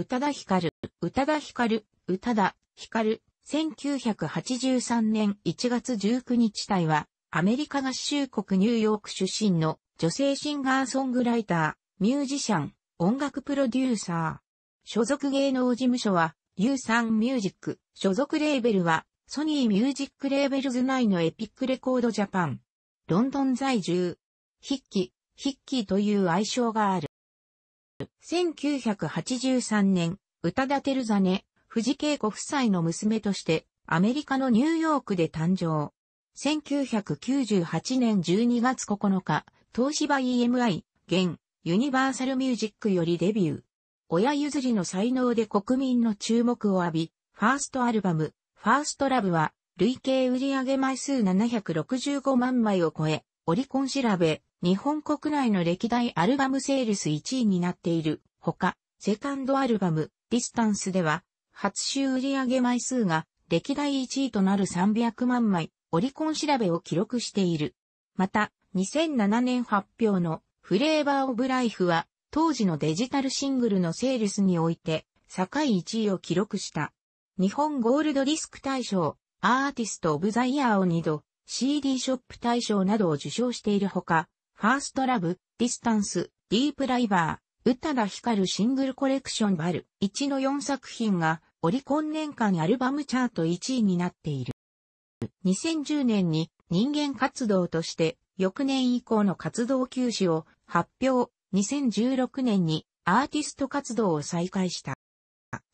宇多田ヒカル、宇多田ヒカル、宇多田ヒカル、1983年1月19日体は、アメリカ合衆国ニューヨーク出身の女性シンガーソングライター、ミュージシャン、音楽プロデューサー。所属芸能事務所は、U サンミュージック、所属レーベルは、ソニーミュージックレーベルズ内のエピックレコードジャパン。ロンドン在住。ヒッヒッキーという愛称がある。1983年、宇多田ザネ、藤恵子夫妻の娘として、アメリカのニューヨークで誕生。1998年12月9日、東芝 EMI、現、ユニバーサルミュージックよりデビュー。親譲りの才能で国民の注目を浴び、ファーストアルバム、ファーストラブは、累計売上枚数765万枚を超え、オリコン調べ、日本国内の歴代アルバムセールス1位になっているほか、セカンドアルバム、ディスタンスでは、初週売上枚数が歴代1位となる300万枚、オリコン調べを記録している。また、2007年発表のフレーバーオブライフは、当時のデジタルシングルのセールスにおいて、境1位を記録した。日本ゴールドリスク大賞、アーティスト・オブ・ザ・イヤーを2度、CD ショップ大賞などを受賞しているほか、ファーストラブ、ディスタンス、ディープライバー、宇多田光シングルコレクションバル、1の4作品が、オリコン年間アルバムチャート1位になっている。2010年に人間活動として、翌年以降の活動休止を発表、2016年にアーティスト活動を再開した。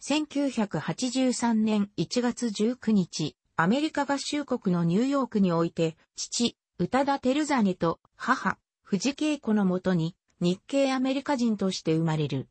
1983年1月19日、アメリカ合衆国のニューヨークにおいて、父、宇多田ルザネと母、藤恵子のもとに日系アメリカ人として生まれる。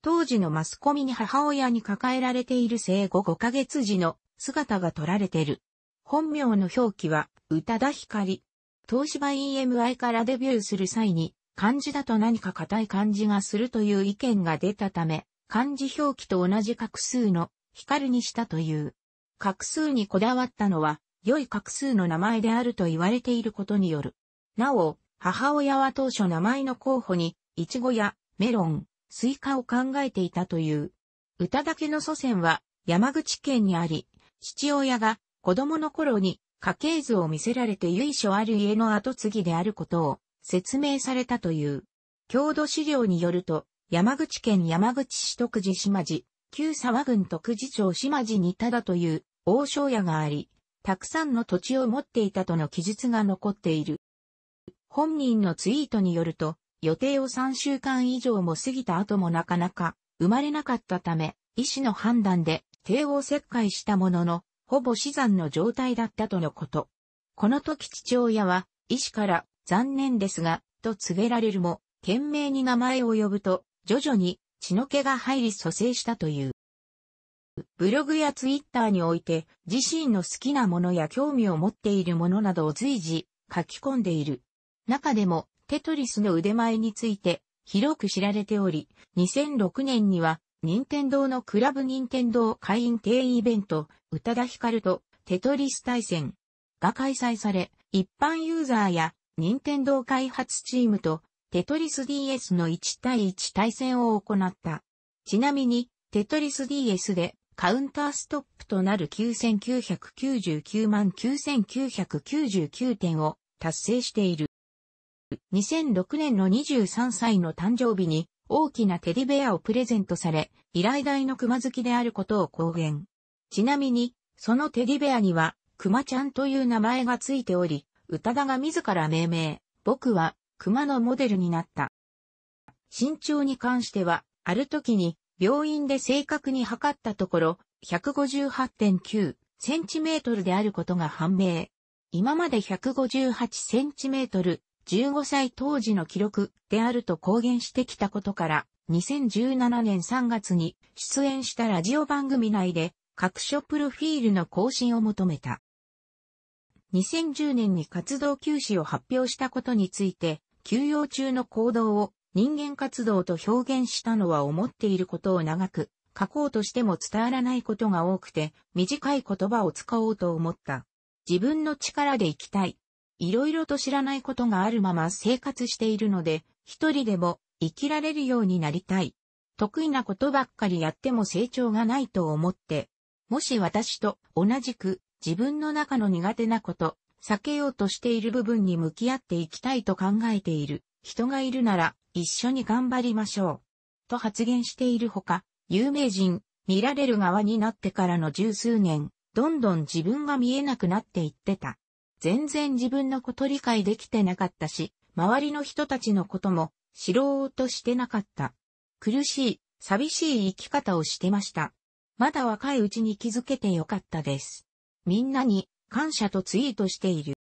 当時のマスコミに母親に抱えられている生後5ヶ月時の姿が撮られてる。本名の表記は、宇多田光。東芝 EMI からデビューする際に、漢字だと何か硬い感じがするという意見が出たため、漢字表記と同じ画数の光にしたという。画数にこだわったのは、良い画数の名前であると言われていることによる。なお、母親は当初名前の候補に、イチゴやメロン、スイカを考えていたという。歌だけの祖先は山口県にあり、父親が子供の頃に家系図を見せられて由緒ある家の跡継ぎであることを説明されたという。郷土資料によると、山口県山口市徳寺島地、旧沢郡徳寺町島地にただという王将屋があり、たくさんの土地を持っていたとの記述が残っている。本人のツイートによると、予定を3週間以上も過ぎた後もなかなか生まれなかったため、医師の判断で帝王切開したものの、ほぼ死産の状態だったとのこと。この時父親は、医師から残念ですが、と告げられるも、懸命に名前を呼ぶと、徐々に血の気が入り蘇生したという。ブログやツイッターにおいて、自身の好きなものや興味を持っているものなどを随時書き込んでいる。中でも、テトリスの腕前について、広く知られており、2006年には、任天堂のクラブ任天堂会員定イベント、宇多田ヒカルとテトリス対戦が開催され、一般ユーザーや任天堂開発チームとテトリス DS の1対1対戦を行った。ちなみに、テトリス DS でカウンターストップとなる9999万9999点を達成している。2006年の23歳の誕生日に大きなテディベアをプレゼントされ、依頼大の熊好きであることを公言。ちなみに、そのテディベアには、熊ちゃんという名前がついており、宇多田が自ら命名、僕は熊のモデルになった。身長に関しては、ある時に病院で正確に測ったところ、158.9センチメートルであることが判明。今まで158センチメートル15歳当時の記録であると公言してきたことから、2017年3月に出演したラジオ番組内で各所プロフィールの更新を求めた。2010年に活動休止を発表したことについて、休養中の行動を人間活動と表現したのは思っていることを長く書こうとしても伝わらないことが多くて短い言葉を使おうと思った。自分の力で生きたい。いろいろと知らないことがあるまま生活しているので、一人でも生きられるようになりたい。得意なことばっかりやっても成長がないと思って、もし私と同じく自分の中の苦手なこと、避けようとしている部分に向き合っていきたいと考えている人がいるなら一緒に頑張りましょう。と発言しているほか、有名人、見られる側になってからの十数年、どんどん自分が見えなくなっていってた。全然自分のこと理解できてなかったし、周りの人たちのことも知ろうとしてなかった。苦しい、寂しい生き方をしてました。まだ若いうちに気づけてよかったです。みんなに感謝とツイートしている。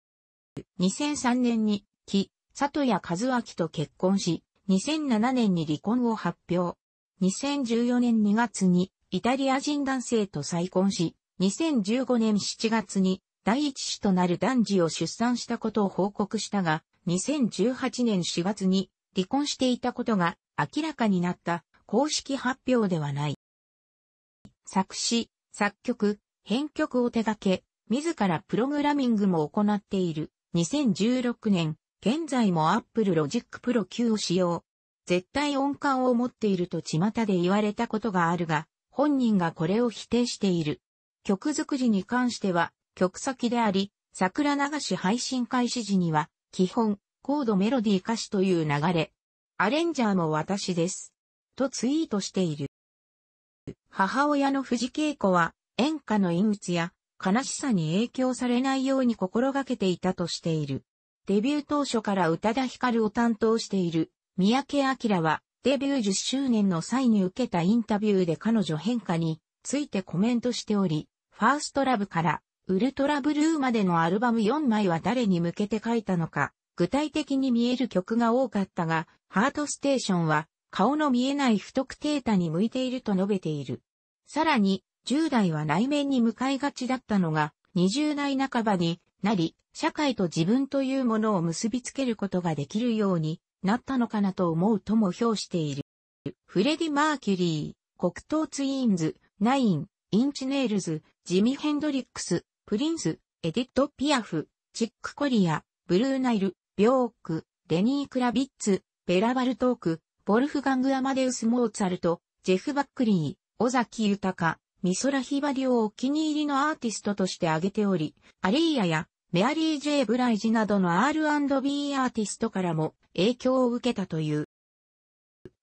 2003年に、木、里谷和明と結婚し、2007年に離婚を発表。2014年2月にイタリア人男性と再婚し、2015年7月に第一子となる男児を出産したことを報告したが、2018年4月に離婚していたことが明らかになった公式発表ではない。作詞、作曲、編曲を手掛け、自らプログラミングも行っている。2016年、現在も Apple Logic Pro 9を使用。絶対音感を持っていると巷で言われたことがあるが、本人がこれを否定している。曲作りに関しては、曲先であり、桜流し配信開始時には、基本、コードメロディー歌詞という流れ。アレンジャーも私です。とツイートしている。母親の藤恵子は、演歌の陰鬱や悲しさに影響されないように心がけていたとしている。デビュー当初から宇多田ヒカルを担当している三宅明は、デビュー10周年の際に受けたインタビューで彼女変化についてコメントしており、ファーストラブからウルトラブルーまでのアルバム4枚は誰に向けて書いたのか、具体的に見える曲が多かったが、ハートステーションは顔の見えない不特定多に向いていると述べている。さらに、10代は内面に向かいがちだったのが、20代半ばになり、社会と自分というものを結びつけることができるようになったのかなと思うとも評している。フレディ・マーキュリー、黒糖ツインズ、ナイン、インチネールズ、ジミ・ヘンドリックス、プリンス、エディット・ピアフ、チック・コリア、ブルーナイル、ビョーク、レニー・クラビッツ、ベラ・バルトーク、ボルフガング・アマデウス・モーツァルト、ジェフ・バックリー、尾崎豊、ラ・ヒバばりをお気に入りのアーティストとして挙げており、アリーヤやメアリー・ジェイ・ブライジなどの R&B アーティストからも影響を受けたという。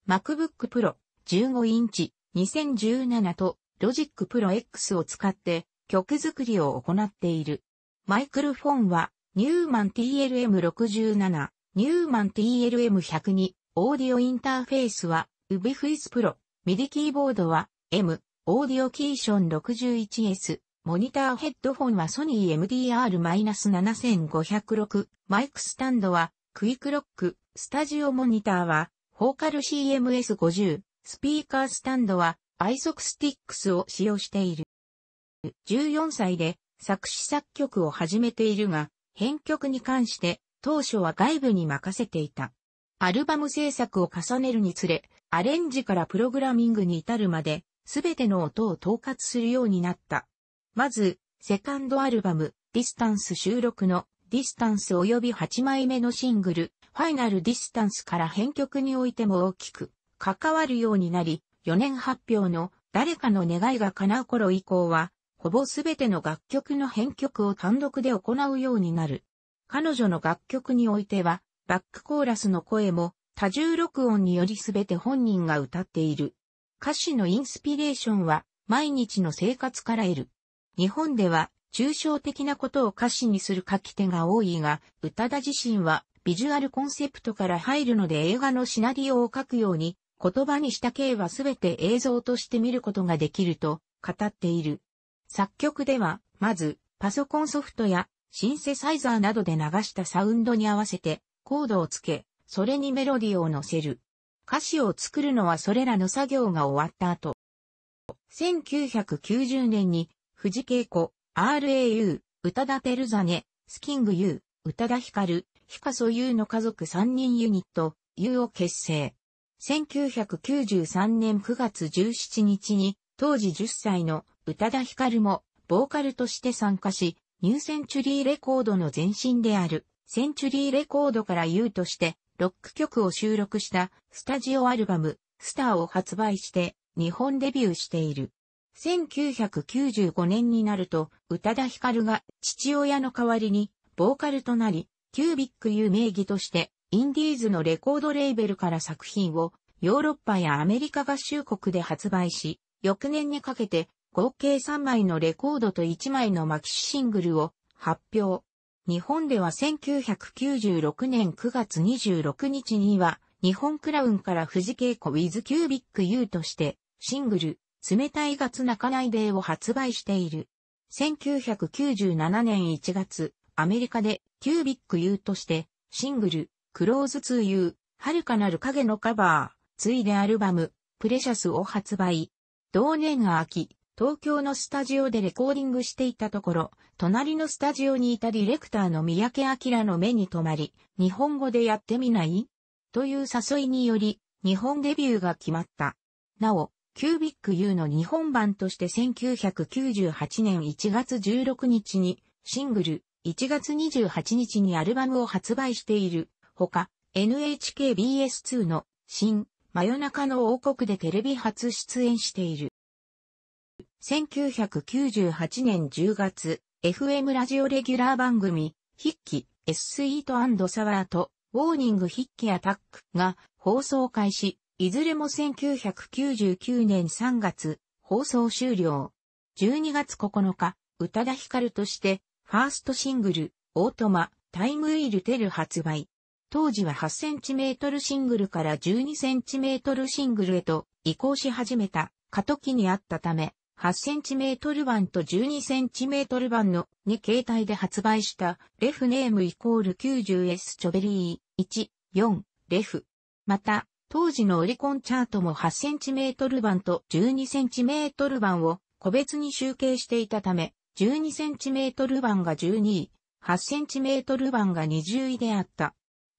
MacBook Pro 15インチ2017とロジックプロ X を使って曲作りを行っている。マイクル・フォンは、ニューマン TLM67、ニューマン TLM102、オーディオインターフェースは、ウビフィスプロ、ミディキーボードは、M、オーディオキーション 61S、モニターヘッドフォンはソニー MDR-7506、マイクスタンドは、クイックロック、スタジオモニターは、フォーカル CMS50、スピーカースタンドは、アイソクスティックスを使用している。14歳で作詞作曲を始めているが、編曲に関して当初は外部に任せていた。アルバム制作を重ねるにつれ、アレンジからプログラミングに至るまで、すべての音を統括するようになった。まず、セカンドアルバム、ディスタンス収録の、ディスタンス及び8枚目のシングル、ファイナルディスタンスから編曲においても大きく、関わるようになり、4年発表の、誰かの願いが叶う頃以降は、ほぼすべての楽曲の編曲を単独で行うようになる。彼女の楽曲においては、バックコーラスの声も多重録音によりすべて本人が歌っている。歌詞のインスピレーションは毎日の生活から得る。日本では抽象的なことを歌詞にする書き手が多いが、歌田自身はビジュアルコンセプトから入るので映画のシナリオを書くように、言葉にした系はすべて映像として見ることができると語っている。作曲では、まず、パソコンソフトやシンセサイザーなどで流したサウンドに合わせてコードをつけ、それにメロディーを乗せる。歌詞を作るのはそれらの作業が終わった後。1990年に、藤恵子、RAU、宇多田ペルザネ、スキング U、宇多田ヒカル、ヒカソ U の家族3人ユニット、U を結成。1993年9月17日に、当時10歳の宇多田ヒカルも、ボーカルとして参加し、ニューセンチュリーレコードの前身である、センチュリーレコードから U として、ロック曲を収録したスタジオアルバム、スターを発売して、日本デビューしている。1995年になると、宇多田ヒカルが父親の代わりに、ボーカルとなり、キュービック有名義として、インディーズのレコードレーベルから作品を、ヨーロッパやアメリカ合衆国で発売し、翌年にかけて合計3枚のレコードと1枚のマキシシングルを発表。日本では1996年9月26日には、日本クラウンから富士稽古 with キュービック U として、シングル、冷たい月泣かないでを発売している。1997年1月、アメリカでキュービック U として、シングル、クローズ 2U、遥かなる影のカバー、ついでアルバム、プレシャスを発売。同年秋、東京のスタジオでレコーディングしていたところ、隣のスタジオにいたディレクターの三宅明の目に留まり、日本語でやってみないという誘いにより、日本デビューが決まった。なお、キュービック U の日本版として1998年1月16日にシングル、1月28日にアルバムを発売している。ほか、NHKBS2 の新、真夜中の王国でテレビ初出演している。1998年10月、FM ラジオレギュラー番組、筆記、S スイートサワーと、ウォーニング筆記アタックが放送開始、いずれも1999年3月、放送終了。12月9日、宇多田ヒカルとして、ファーストシングル、オートマ、タイムイルテル発売。当時は8センチメートルシングルから12センチメートルシングルへと移行し始めた過渡期にあったため、8cm 版と 12cm 版の2形態で発売したレフネームイコール 90S チョベリー14レフ。また、当時のオリコンチャートも 8cm 版と 12cm 版を個別に集計していたため、12cm 版が12位、8cm 版が20位であった。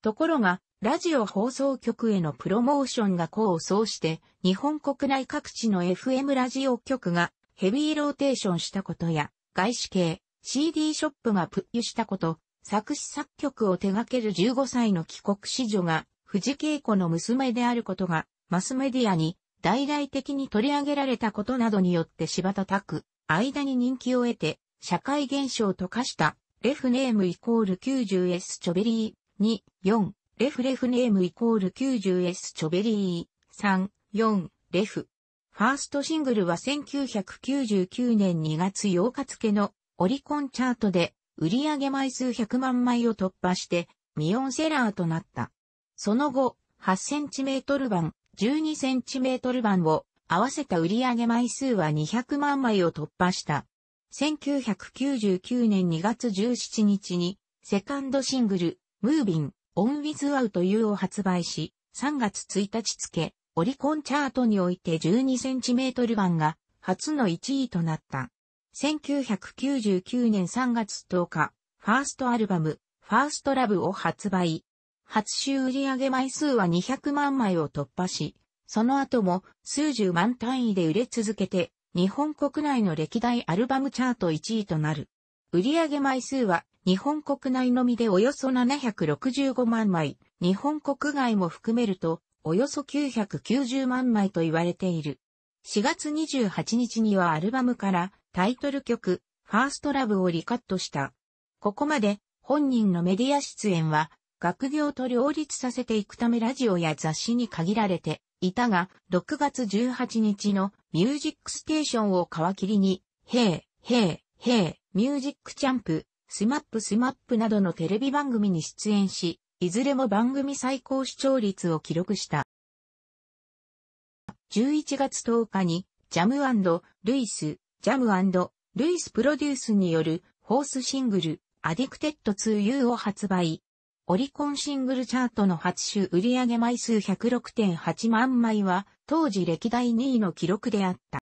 ところが、ラジオ放送局へのプロモーションが功を奏して、日本国内各地の FM ラジオ局がヘビーローテーションしたことや、外資系、CD ショップがプッユしたこと、作詞作曲を手掛ける15歳の帰国子女が、藤恵子の娘であることが、マスメディアに大々的に取り上げられたことなどによって柴田拓、間に人気を得て、社会現象と化した、レフネームイコール 90S チョベリー、二、四、レフレフネームイコール 90S チョベリー、3、4、レフ。ファーストシングルは1999年2月8日付のオリコンチャートで売上枚数100万枚を突破してミオンセラーとなった。その後、8cm 版、12cm 版を合わせた売上枚数は200万枚を突破した。1999年2月17日にセカンドシングルムービン、オンウィズアウトユーを発売し、3月1日付、オリコンチャートにおいて 12cm 版が初の1位となった。1999年3月10日、ファーストアルバム、ファーストラブを発売。初週売上枚数は200万枚を突破し、その後も数十万単位で売れ続けて、日本国内の歴代アルバムチャート1位となる。売上枚数は日本国内のみでおよそ765万枚、日本国外も含めると、およそ990万枚と言われている。4月28日にはアルバムからタイトル曲、ファーストラブをリカットした。ここまで本人のメディア出演は学業と両立させていくためラジオや雑誌に限られていたが、6月18日のミュージックステーションを皮切りに、ヘイ、ヘイ、ヘイ、ミュージックチャンプ、スマップスマップなどのテレビ番組に出演し、いずれも番組最高視聴率を記録した。11月10日に、ジャムルイス、ジャムルイスプロデュースによる、ホースシングル、アディクテッド 2U を発売。オリコンシングルチャートの初週売上枚数106.8万枚は、当時歴代2位の記録であった。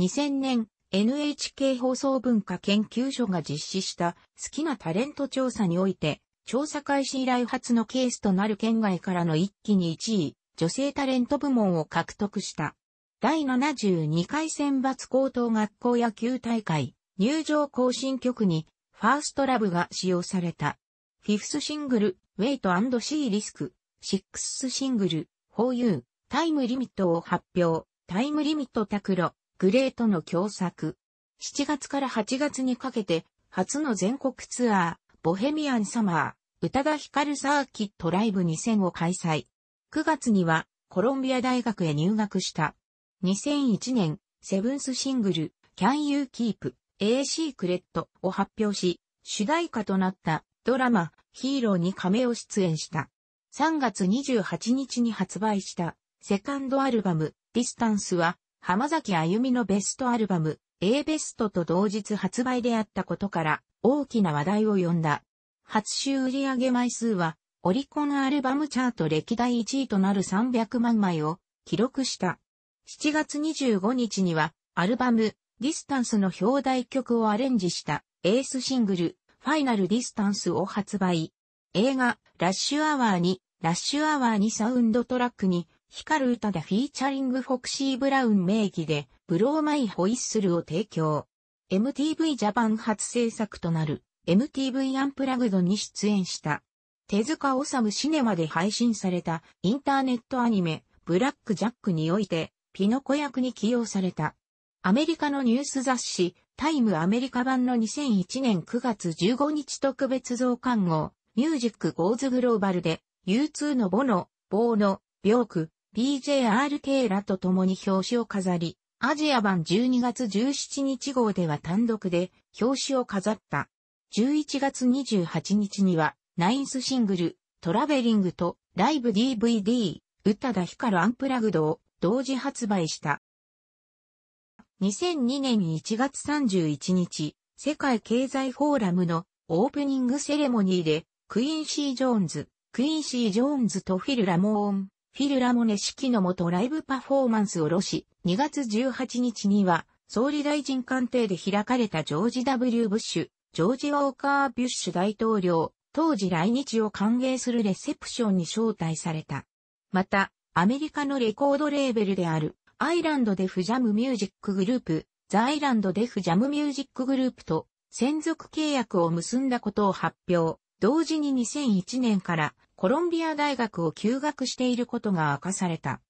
2000年、NHK 放送文化研究所が実施した好きなタレント調査において、調査開始以来初のケースとなる県外からの一気に1位、女性タレント部門を獲得した。第72回選抜高等学校野球大会、入場行進曲に、ファーストラブが使用された。フィフスシングル、ウェイトシーリスク、シックスシングル、フォーユー、タイムリミットを発表、タイムリミットタクロ、グレーとの共作。7月から8月にかけて、初の全国ツアー、ボヘミアンサマー、宇多田ヒカルサーキットライブ2000を開催。9月には、コロンビア大学へ入学した。2001年、セブンスシングル、Can You Keep, A Secret を発表し、主題歌となったドラマ、ヒーローに亀を出演した。3月28日に発売したセカンドアルバム、ディスタンスは浜崎あゆみのベストアルバム、A ベストと同日発売であったことから、大きな話題を呼んだ。初週売上枚数は、オリコンアルバムチャート歴代1位となる300万枚を記録した。7月25日には、アルバム、ディスタンスの表題曲をアレンジしたエースシングル、ファイナルディスタンスを発売。映画、ラッシュアワーに、ラッシュアワーにサウンドトラックに、光る歌でフィーチャリングフォクシー・ブラウン名義で、ブローマイ・ホイッスルを提供。MTV ジャパン初制作となる、MTV アンプラグドに出演した。手塚治虫シネマで配信されたインターネットアニメ、ブラック・ジャックにおいて、ピノコ役に起用された。アメリカのニュース雑誌、タイムアメリカ版の2001年9月15日特別増刊号、ミュージック・ゴーズ・グローバルで、U2 のボノ、ボーノ、ビョーク、BJRK らと共に表紙を飾り、アジア版12月17日号では単独で表紙を飾った。11月28日には、ナインスシングル、トラベリングとライブ DVD、宇多田ヒカルアンプラグドを同時発売した。2002年1月31日、世界経済フォーラムのオープニングセレモニーで、クインシー・ジョーンズ、クインシー・ジョーンズとフィル・ラモーン、フィル・ラモネ式のもとライブパフォーマンスを下ろし、2月18日には、総理大臣官邸で開かれたジョージ・ W・ ブッシュ、ジョージ・ウォーカー・ビュッシュ大統領、当時来日を歓迎するレセプションに招待された。また、アメリカのレコードレーベルである、アイランドデフジャムミュージックグループ、ザ・アイランドデフジャムミュージックグループと専属契約を結んだことを発表。同時に2001年からコロンビア大学を休学していることが明かされた。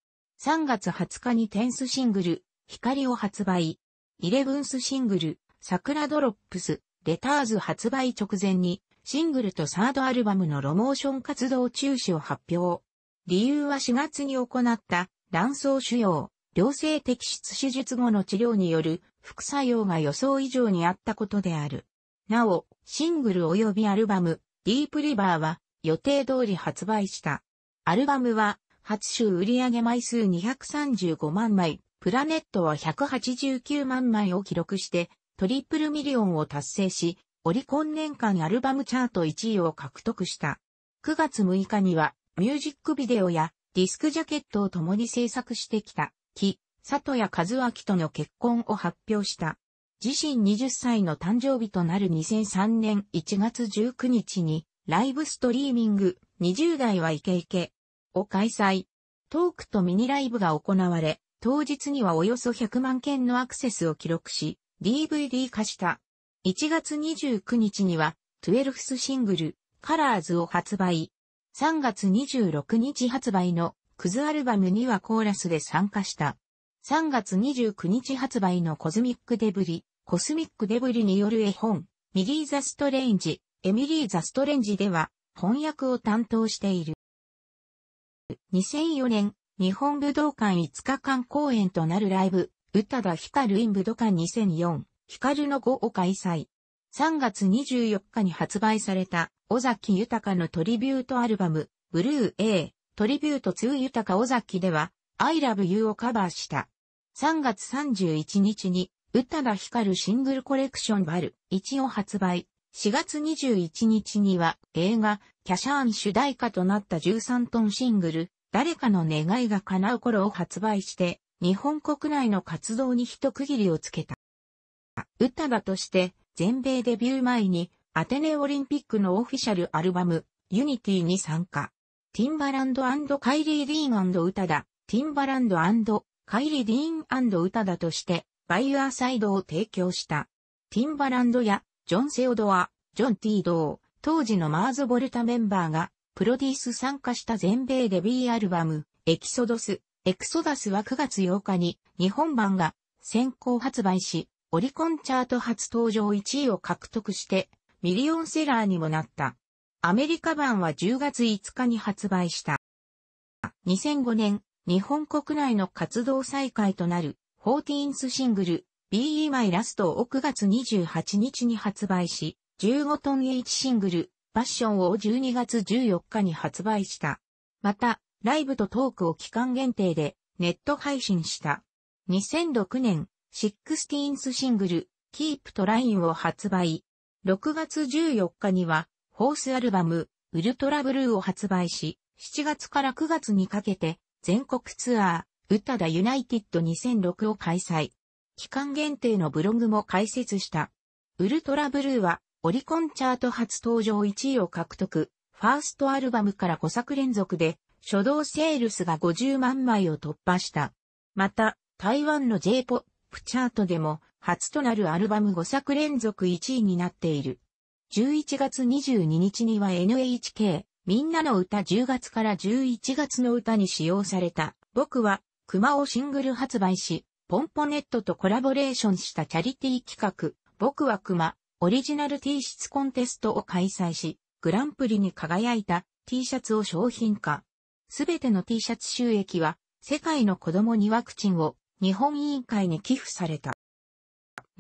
3月20日にテンスシングル、光を発売。イレブンスシングル、桜ドロップス、レターズ発売直前に、シングルとサードアルバムのロモーション活動中止を発表。理由は4月に行った卵巣腫瘍、良性摘出手術後の治療による副作用が予想以上にあったことである。なお、シングル及びアルバム、ディープリバーは予定通り発売した。アルバムは、初週売上枚数235万枚、プラネットは189万枚を記録して、トリプルミリオンを達成し、オリコン年間アルバムチャート1位を獲得した。9月6日には、ミュージックビデオやディスクジャケットを共に制作してきた、木、里谷和明との結婚を発表した。自身20歳の誕生日となる2003年1月19日に、ライブストリーミング、20代はイケイケを開催。トークとミニライブが行われ、当日にはおよそ100万件のアクセスを記録し、DVD 化した。1月29日には、12th シングル、カラーズを発売。3月26日発売の、クズアルバムにはコーラスで参加した。3月29日発売のコズミックデブリ、コスミックデブリによる絵本、ミリーザストレンジ、エミリー・ザ・ストレンジでは翻訳を担当している。2004年、日本武道館5日間公演となるライブ、宇多田ヒカルイン武道館2004、ヒカルの5を開催。3月24日に発売された、尾崎豊のトリビュートアルバム、ブルー A、トリビュート2豊尾崎では、I Love You をカバーした。3月31日に、宇多田ヒカルシングルコレクションバル1を発売。4月21日には映画、キャシャーン主題歌となった13トンシングル、誰かの願いが叶う頃を発売して、日本国内の活動に一区切りをつけた。歌だとして、全米デビュー前に、アテネオリンピックのオフィシャルアルバム、ユニティに参加。ティンバランドカイリー・ディーン歌だ。ティンバランドカイリー・ディーン歌だとして、バイヤーサイドを提供した。ティンバランドやジョン・セオドア、ジョン・ティードー、当時のマーズ・ボルタメンバーが、プロデュース参加した全米デビューアルバム、エキソドス、エクソダスは9月8日に日本版が先行発売し、オリコンチャート初登場1位を獲得して、ミリオンセラーにもなった。アメリカ版は10月5日に発売した。2005年、日本国内の活動再開となる、14th シングル、BE マイラストを9月28日に発売し、15トン H シングル、パッションを12月14日に発売した。また、ライブとトークを期間限定でネット配信した。2006年、1 6ンスシングル、キープとラインを発売。6月14日には、ホースアルバム、ウルトラブルーを発売し、7月から9月にかけて、全国ツアー、歌田ユナイティッド2006を開催。期間限定のブログも開設した。ウルトラブルーは、オリコンチャート初登場1位を獲得、ファーストアルバムから5作連続で、初動セールスが50万枚を突破した。また、台湾の J-POP チャートでも、初となるアルバム5作連続1位になっている。11月22日には NHK、みんなの歌10月から11月の歌に使用された、僕は、熊をシングル発売し、ポンポネットとコラボレーションしたチャリティー企画、僕は熊、オリジナル T シャツコンテストを開催し、グランプリに輝いた T シャツを商品化。すべての T シャツ収益は、世界の子供にワクチンを日本委員会に寄付された。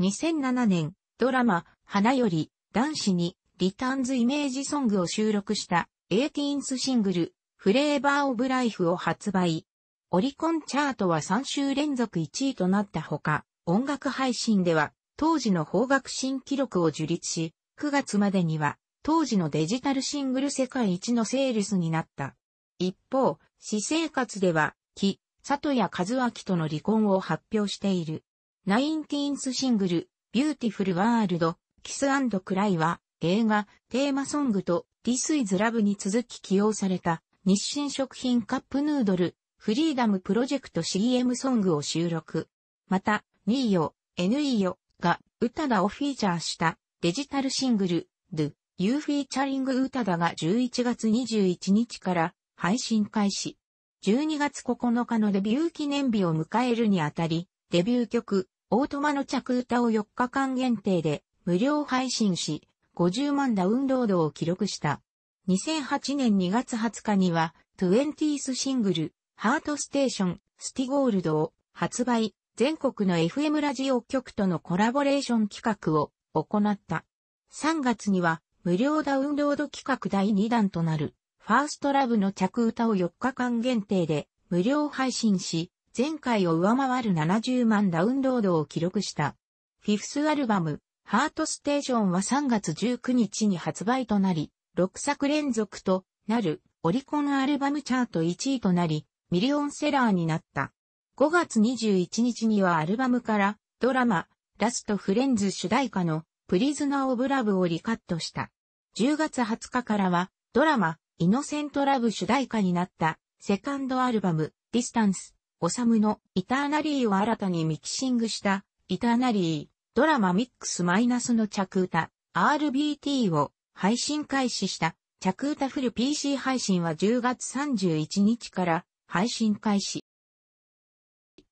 2007年、ドラマ、花より男子にリターンズイメージソングを収録した18スシングル、フレーバーオブライフを発売。オリコンチャートは3週連続1位となったほか、音楽配信では当時の方楽新記録を樹立し、9月までには当時のデジタルシングル世界一のセールスになった。一方、私生活では、木、里谷和明との離婚を発表している。ナインティーンスシングル、ビューティフルワールド、キスクライは、映画、テーマソングと、This is Love に続き起用された、日清食品カップヌードル、フリーダムプロジェクト CM ソングを収録。また、ニーヨ、ヌイヨが歌だをフィーチャーしたデジタルシングル、ドゥ、ユー u f e チャリ r i n g 歌だが11月21日から配信開始。12月9日のデビュー記念日を迎えるにあたり、デビュー曲、オートマの着歌を4日間限定で無料配信し、50万ダウンロードを記録した。2008年2月20日には、20th シングル、ハートステーション、スティゴールドを発売、全国の FM ラジオ局とのコラボレーション企画を行った。3月には無料ダウンロード企画第2弾となる、ファーストラブの着歌を4日間限定で無料配信し、前回を上回る70万ダウンロードを記録した。フィフスアルバム、ハートステーションは3月19日に発売となり、6作連続となるオリコンアルバムチャート1位となり、ミリオンセラーになった。5月21日にはアルバムからドラマ、ラストフレンズ主題歌のプリズナーオブラブをリカットした。10月20日からはドラマ、イノセントラブ主題歌になったセカンドアルバム、ディスタンス、オサムのイターナリーを新たにミキシングしたイターナリー、ドラマミックスマイナスの着歌、RBT を配信開始した着歌フル PC 配信は10月31日から配信開始。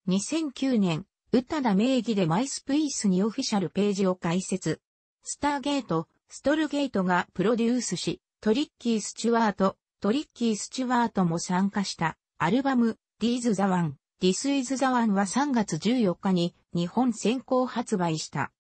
2009年、宇多田名義でマイスプイスにオフィシャルページを開設。スターゲート、ストルゲートがプロデュースし、トリッキー・スチュワート、トリッキー・スチュワートも参加したアルバム t h ー s ザ・ the One, This is the One は3月14日に日本先行発売した。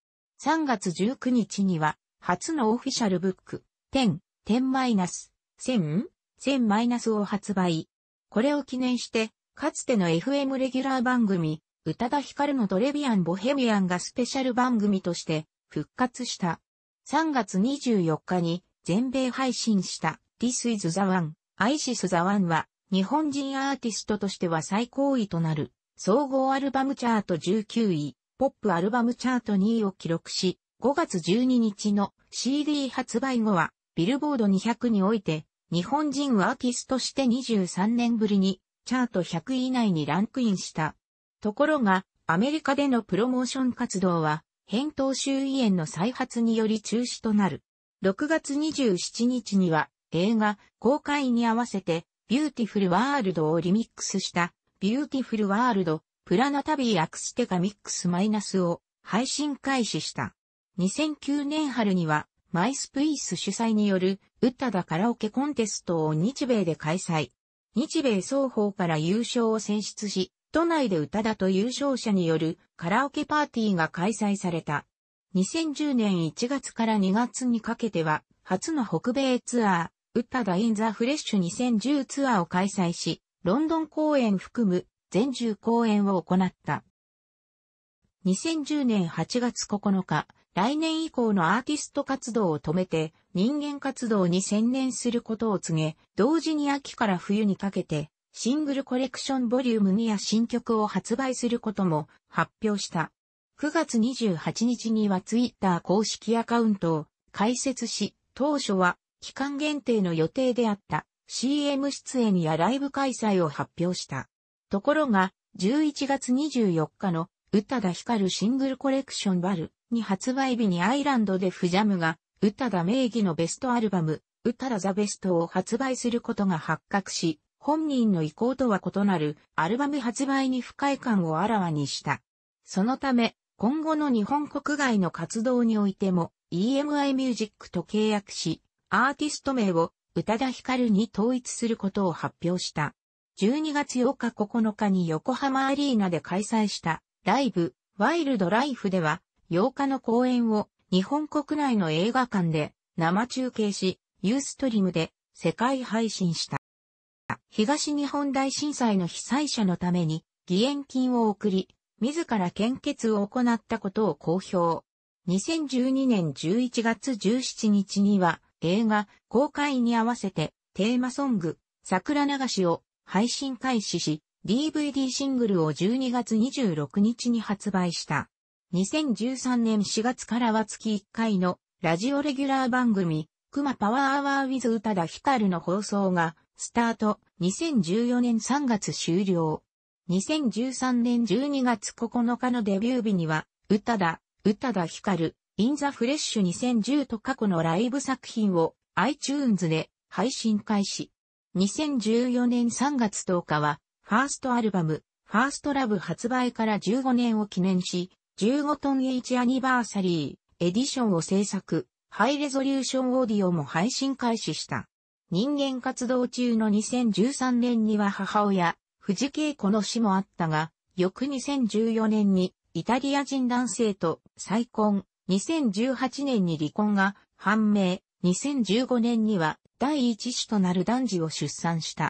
3月19日には初のオフィシャルブック10、10-10-10マイナス、0 0 0 0マイナスを発売。これを記念して、かつての FM レギュラー番組、宇多田ヒカルのトレビアン・ボヘミアンがスペシャル番組として復活した。3月24日に全米配信した This is the One, Isis the One は日本人アーティストとしては最高位となる総合アルバムチャート19位、ポップアルバムチャート2位を記録し、5月12日の CD 発売後はビルボード200において日本人アーティストして23年ぶりにチャート100位以内にランクインした。ところが、アメリカでのプロモーション活動は、扁桃周囲炎の再発により中止となる。6月27日には、映画、公開に合わせて、ビューティフルワールドをリミックスした、ビューティフルワールド、プラナタビーアクステカミックスマイナスを配信開始した。2009年春にはマイスプイス主催による、ウッタダカラオケコンテストを日米で開催。日米双方から優勝を選出し、都内でウタダと優勝者によるカラオケパーティーが開催された。2010年1月から2月にかけては、初の北米ツアー、ウッタダインザフレッシュ2010ツアーを開催し、ロンドン公演含む全10公演を行った。2010年8月9日、来年以降のアーティスト活動を止めて人間活動に専念することを告げ、同時に秋から冬にかけてシングルコレクションボリューム2や新曲を発売することも発表した。9月28日にはツイッター公式アカウントを開設し、当初は期間限定の予定であった CM 出演やライブ開催を発表した。ところが、11月24日の宇多田ヒカルシングルコレクションバルに発売日にアイランドでフジャムが、歌多田名義のベストアルバム、歌多田ザベストを発売することが発覚し、本人の意向とは異なるアルバム発売に不快感をあらわにした。そのため、今後の日本国外の活動においても EMI ミュージックと契約し、アーティスト名を宇多田ヒカルに統一することを発表した。12月8日9日に横浜アリーナで開催したライブ、ワイルドライフでは、8日の公演を日本国内の映画館で生中継し、ユーストリームで世界配信した。東日本大震災の被災者のために義援金を送り、自ら献血を行ったことを公表。2012年11月17日には映画公開に合わせてテーマソング桜流しを配信開始し、DVD シングルを12月26日に発売した。2013年4月からは月1回のラジオレギュラー番組、熊パワーアワーウィズ宇多田ヒカルの放送がスタート、2014年3月終了。2013年12月9日のデビュー日には、宇多田、宇多田ヒカル、インザフレッシュ2010と過去のライブ作品を iTunes で配信開始。2014年3月10日は、ファーストアルバム、ファーストラブ発売から15年を記念し、15トン H アニバーサリー、エディションを制作、ハイレゾリューションオーディオも配信開始した。人間活動中の2013年には母親、藤恵子の死もあったが、翌2014年にイタリア人男性と再婚、2018年に離婚が判明、2015年には第一子となる男児を出産した。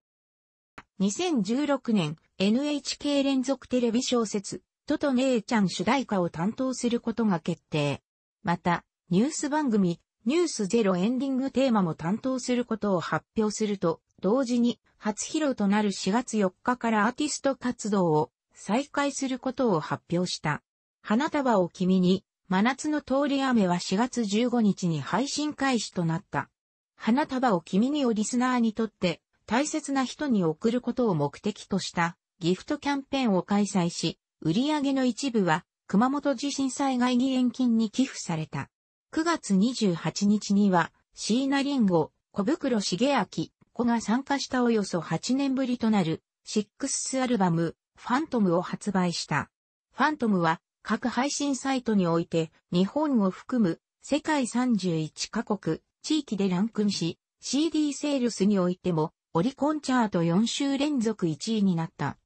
2016年、NHK 連続テレビ小説、人と姉ちゃん主題歌を担当することが決定。また、ニュース番組、ニュースゼロエンディングテーマも担当することを発表すると、同時に初披露となる4月4日からアーティスト活動を再開することを発表した。花束を君に、真夏の通り雨は4月15日に配信開始となった。花束を君にをリスナーにとって大切な人に贈ることを目的としたギフトキャンペーンを開催し、売上げの一部は熊本地震災害義援金に寄付された。9月28日には、椎名林檎、小袋茂明、子が参加したおよそ8年ぶりとなる、シックスアルバム、ファントムを発売した。ファントムは、各配信サイトにおいて、日本を含む、世界31カ国、地域でランクインし、CD セールスにおいても、オリコンチャート4週連続1位になった。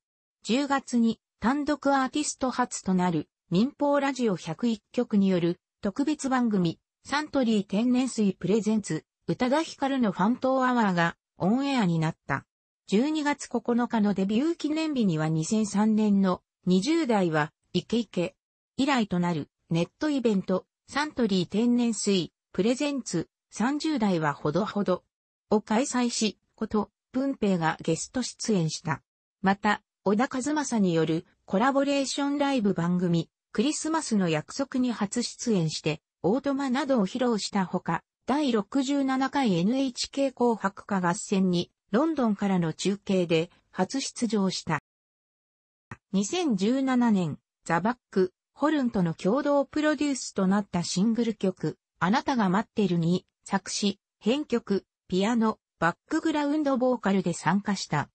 10月に、単独アーティスト初となる民放ラジオ101局による特別番組サントリー天然水プレゼンツ宇多田ヒカルのファントアワーがオンエアになった。12月9日のデビュー記念日には2003年の20代はイケイケ以来となるネットイベントサントリー天然水プレゼンツ30代はほどほどを開催し、こと、文平がゲスト出演した。また、小田和正によるコラボレーションライブ番組、クリスマスの約束に初出演して、オートマなどを披露したほか、第67回 NHK 紅白歌合戦に、ロンドンからの中継で初出場した。2017年、ザ・バック、ホルンとの共同プロデュースとなったシングル曲、あなたが待ってるに、作詞、編曲、ピアノ、バックグラウンドボーカルで参加した。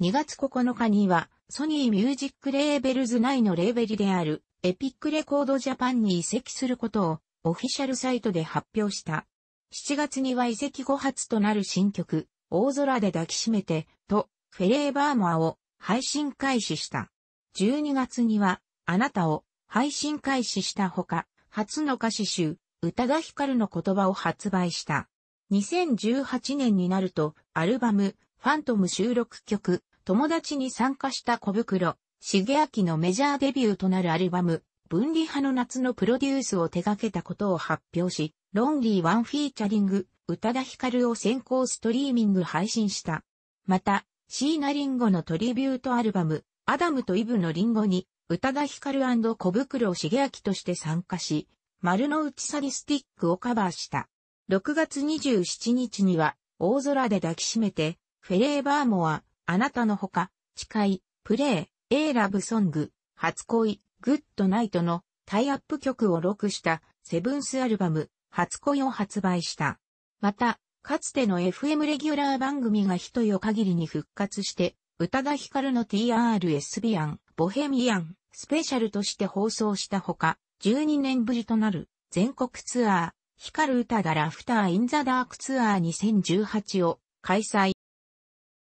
2月9日には、ソニーミュージックレーベルズ内のレーベルであるエピックレコードジャパンに移籍することをオフィシャルサイトで発表した。7月には移籍後発となる新曲、大空で抱きしめて、と、フェレーバーモアを配信開始した。12月には、あなたを配信開始したほか、初の歌詞集、歌が田ヒカルの言葉を発売した。2018年になると、アルバム、ファントム収録曲、友達に参加した小袋、重明のメジャーデビューとなるアルバム、分離派の夏のプロデュースを手掛けたことを発表し、ロンリーワンフィーチャリング、宇多田ヒカルを先行ストリーミング配信した。また、シーナリンゴのトリビュートアルバム、アダムとイブのリンゴに、宇多田ヒカル小袋重明として参加し、丸の内サディスティックをカバーした。6月27日には、大空で抱きしめて、フェレーバーモア、あなたのほか、誓い、プレイ、A ラブソング、初恋、グッドナイトのタイアップ曲を録したセブンスアルバム、初恋を発売した。また、かつての FM レギュラー番組が一夜限りに復活して、宇多田ヒカルの TRS ビアン、ボヘミアン、スペシャルとして放送したほか、12年ぶりとなる全国ツアー、ヒカル歌だラフターインザダークツアー2018を開催。